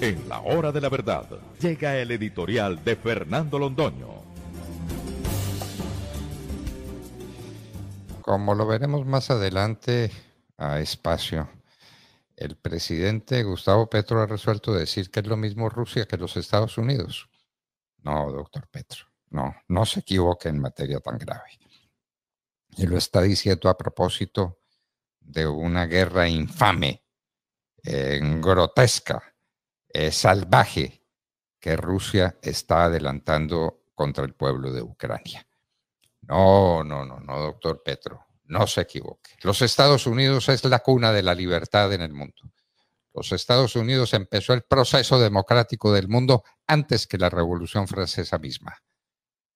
En la hora de la verdad llega el editorial de Fernando Londoño. Como lo veremos más adelante a espacio, el presidente Gustavo Petro ha resuelto decir que es lo mismo Rusia que los Estados Unidos. No, doctor Petro, no, no se equivoque en materia tan grave. Y lo está diciendo a propósito de una guerra infame, eh, grotesca, es eh, salvaje que Rusia está adelantando contra el pueblo de Ucrania. No, no, no, no, doctor Petro, no se equivoque. Los Estados Unidos es la cuna de la libertad en el mundo. Los Estados Unidos empezó el proceso democrático del mundo antes que la Revolución Francesa misma,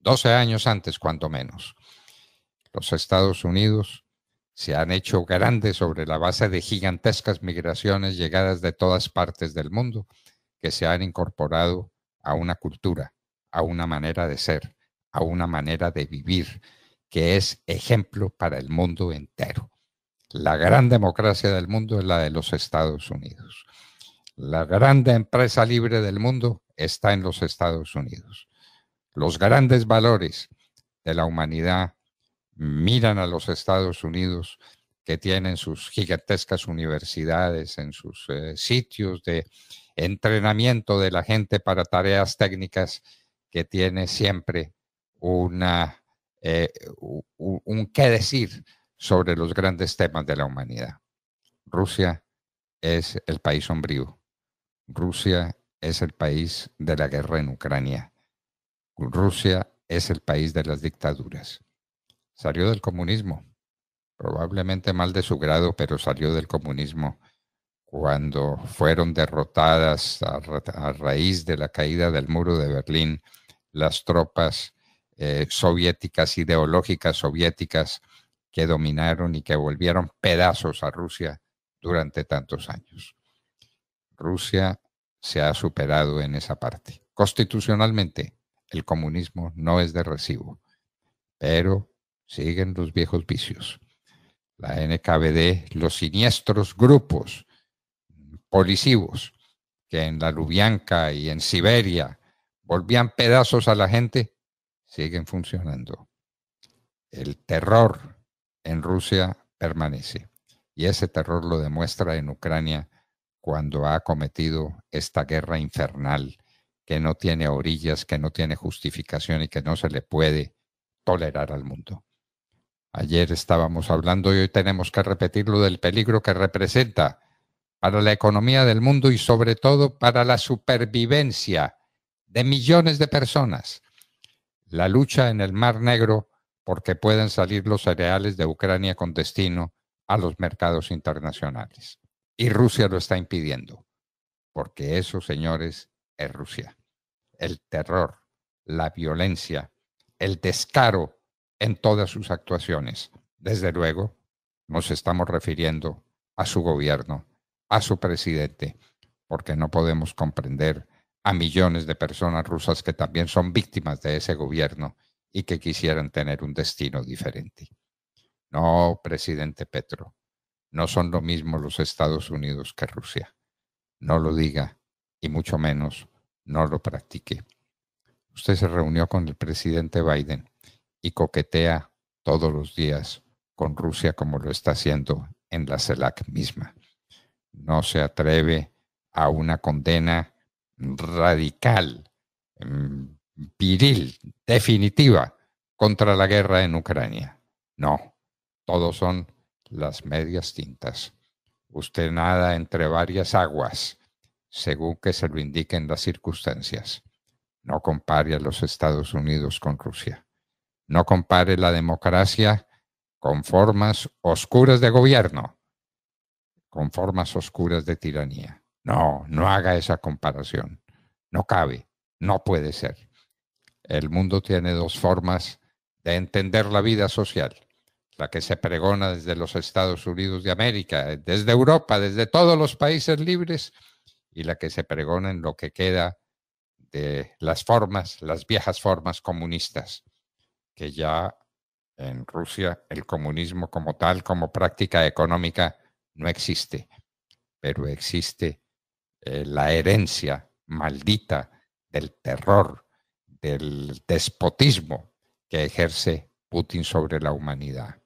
12 años antes cuando menos. Los Estados Unidos se han hecho grandes sobre la base de gigantescas migraciones llegadas de todas partes del mundo que se han incorporado a una cultura, a una manera de ser, a una manera de vivir, que es ejemplo para el mundo entero. La gran democracia del mundo es la de los Estados Unidos. La gran empresa libre del mundo está en los Estados Unidos. Los grandes valores de la humanidad miran a los Estados Unidos que tienen sus gigantescas universidades, en sus eh, sitios de entrenamiento de la gente para tareas técnicas, que tiene siempre una, eh, un, un qué decir sobre los grandes temas de la humanidad. Rusia es el país sombrío. Rusia es el país de la guerra en Ucrania. Rusia es el país de las dictaduras. Salió del comunismo probablemente mal de su grado, pero salió del comunismo cuando fueron derrotadas a, raíz de la caída del muro de Berlín las tropas eh, soviéticas, ideológicas soviéticas que dominaron y que volvieron pedazos a Rusia durante tantos años. Rusia se ha superado en esa parte. Constitucionalmente, el comunismo no es de recibo, pero siguen los viejos vicios la NKVD, los siniestros grupos policivos que en la Lubianca y en Siberia volvían pedazos a la gente, siguen funcionando. El terror en Rusia permanece. Y ese terror lo demuestra en Ucrania cuando ha cometido esta guerra infernal que no tiene orillas, que no tiene justificación y que no se le puede tolerar al mundo. Ayer estábamos hablando y hoy tenemos que repetirlo del peligro que representa para la economía del mundo y sobre todo para la supervivencia de millones de personas. La lucha en el Mar Negro porque pueden salir los cereales de Ucrania con destino a los mercados internacionales. Y Rusia lo está impidiendo, porque eso, señores, es Rusia. El terror, la violencia, el descaro en todas sus actuaciones. Desde luego, nos estamos refiriendo a su gobierno, a su presidente, porque no podemos comprender a millones de personas rusas que también son víctimas de ese gobierno y que quisieran tener un destino diferente. No, presidente Petro, no son lo mismo los Estados Unidos que Rusia. No lo diga y mucho menos no lo practique. Usted se reunió con el presidente Biden y coquetea todos los días con Rusia como lo está haciendo en la CELAC misma. No se atreve a una condena radical, em, viril, definitiva contra la guerra en Ucrania. No, todos son las medias tintas. Usted nada entre varias aguas, según que se lo indiquen las circunstancias. No compare a los Estados Unidos con Rusia. No compare la democracia con formas oscuras de gobierno, con formas oscuras de tiranía. No, no haga esa comparación. No cabe, no puede ser. El mundo tiene dos formas de entender la vida social. La que se pregona desde los Estados Unidos de América, desde Europa, desde todos los países libres, y la que se pregona en lo que queda de las formas, las viejas formas comunistas que ya en Rusia el comunismo como tal, como práctica económica, no existe, pero existe eh, la herencia maldita del terror, del despotismo que ejerce Putin sobre la humanidad.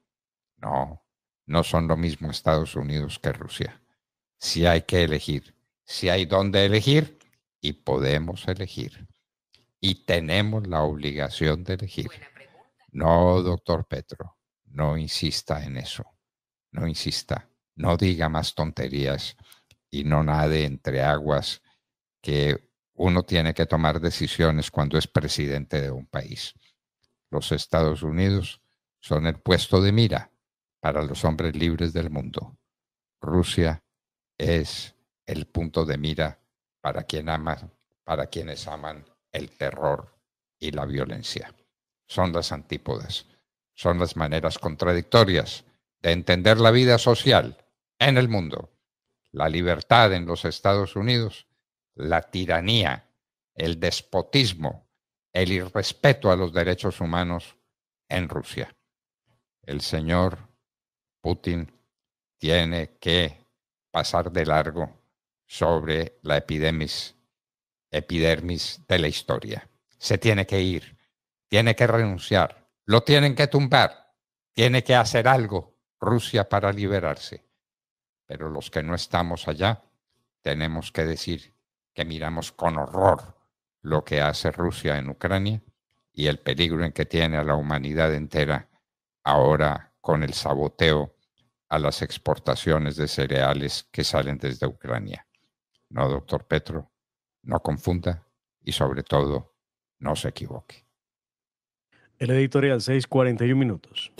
No, no son lo mismo Estados Unidos que Rusia. Si hay que elegir, si hay dónde elegir y podemos elegir. Y tenemos la obligación de elegir. No, doctor Petro, no insista en eso. No insista. No diga más tonterías y no nade entre aguas que uno tiene que tomar decisiones cuando es presidente de un país. Los Estados Unidos son el puesto de mira para los hombres libres del mundo. Rusia es el punto de mira para quien ama, para quienes aman el terror y la violencia son las antípodas, son las maneras contradictorias de entender la vida social en el mundo, la libertad en los Estados Unidos, la tiranía, el despotismo, el irrespeto a los derechos humanos en Rusia. El señor Putin tiene que pasar de largo sobre la epidemis, epidermis de la historia. Se tiene que ir tiene que renunciar, lo tienen que tumbar, tiene que hacer algo Rusia para liberarse. Pero los que no estamos allá, tenemos que decir que miramos con horror lo que hace Rusia en Ucrania y el peligro en que tiene a la humanidad entera ahora con el saboteo a las exportaciones de cereales que salen desde Ucrania. No, doctor Petro, no confunda y sobre todo no se equivoque. El editorial 641 minutos.